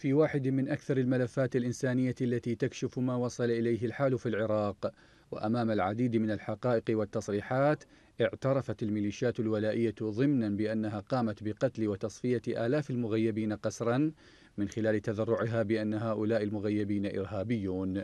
في واحد من أكثر الملفات الإنسانية التي تكشف ما وصل إليه الحال في العراق وأمام العديد من الحقائق والتصريحات اعترفت الميليشيات الولائية ضمنا بأنها قامت بقتل وتصفية آلاف المغيبين قسرا من خلال تذرعها بأن هؤلاء المغيبين إرهابيون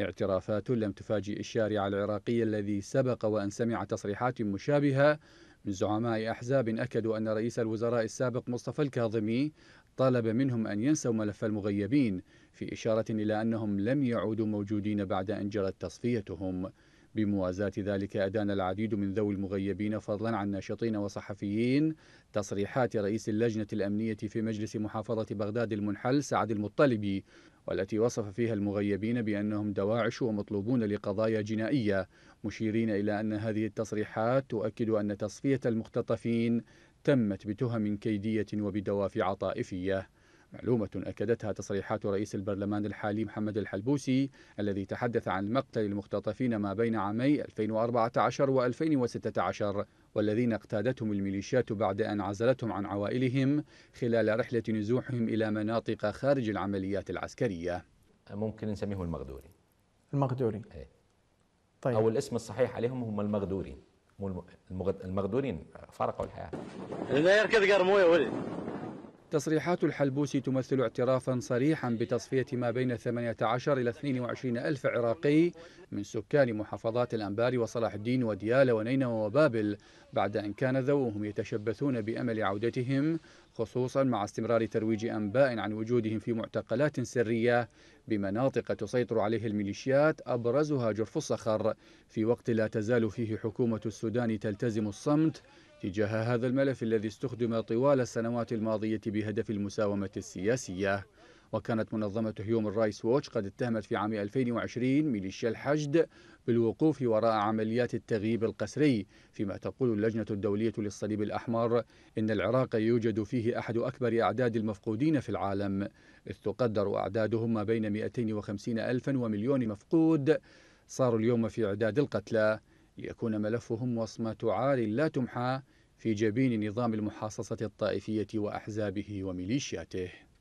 اعترافات لم تفاجئ الشارع العراقي الذي سبق وأن سمع تصريحات مشابهة من زعماء أحزاب أكدوا أن رئيس الوزراء السابق مصطفى الكاظمي طلب منهم أن ينسوا ملف المغيبين في إشارة إلى أنهم لم يعودوا موجودين بعد أن جرت تصفيتهم بموازاة ذلك أدان العديد من ذوي المغيبين فضلا عن ناشطين وصحفيين تصريحات رئيس اللجنة الأمنية في مجلس محافظة بغداد المنحل سعد المطلبي والتي وصف فيها المغيبين بأنهم دواعش ومطلوبون لقضايا جنائية مشيرين إلى أن هذه التصريحات تؤكد أن تصفية المختطفين تمت بتهم كيدية وبدوافع طائفية معلومة أكدتها تصريحات رئيس البرلمان الحالي محمد الحلبوسي الذي تحدث عن مقتل المختطفين ما بين عامي 2014 و 2016 والذين اقتادتهم الميليشيات بعد أن عزلتهم عن عوائلهم خلال رحلة نزوحهم إلى مناطق خارج العمليات العسكرية ممكن نسميه المغدوري المغدوري ايه. طيب. أو الاسم الصحيح عليهم هم المغدورين المغدورين فارقوا الحياة لا يركض قرموية ولد تصريحات الحلبوسي تمثل اعترافا صريحا بتصفية ما بين 18 إلى 22 ألف عراقي من سكان محافظات الأنبار وصلاح الدين وديالة ونينوى وبابل بعد أن كان ذوهم يتشبثون بأمل عودتهم خصوصا مع استمرار ترويج أنباء عن وجودهم في معتقلات سرية بمناطق تسيطر عليه الميليشيات أبرزها جرف الصخر في وقت لا تزال فيه حكومة السودان تلتزم الصمت تجاه هذا الملف الذي استخدم طوال السنوات الماضية بهدف المساومة السياسية وكانت منظمة هيومن رايس ووتش قد اتهمت في عام 2020 ميليشيا الحشد بالوقوف وراء عمليات التغييب القسري فيما تقول اللجنة الدولية للصليب الأحمر إن العراق يوجد فيه أحد أكبر أعداد المفقودين في العالم إذ تقدر أعدادهم ما بين 250 ألفا ومليون مفقود صاروا اليوم في إعداد القتلى ليكون ملفهم وصمة عار لا تمحى في جبين نظام المحاصصة الطائفية وأحزابه وميليشياته